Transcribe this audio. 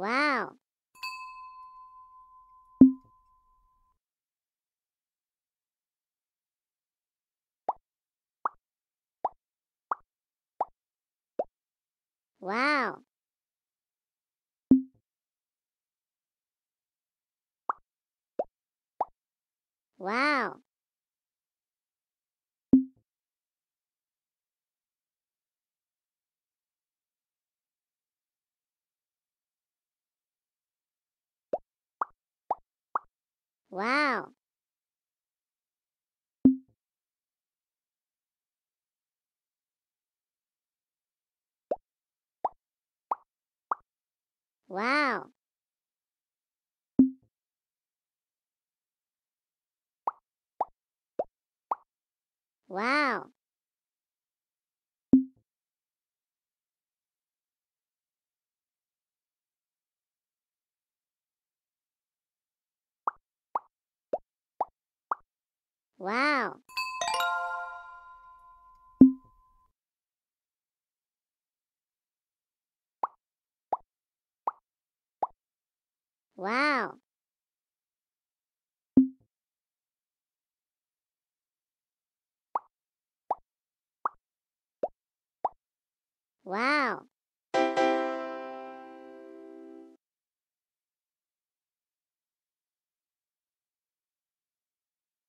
Wow. Wow. Wow. Wow Wow. Wow. Wow. Wow. Wow.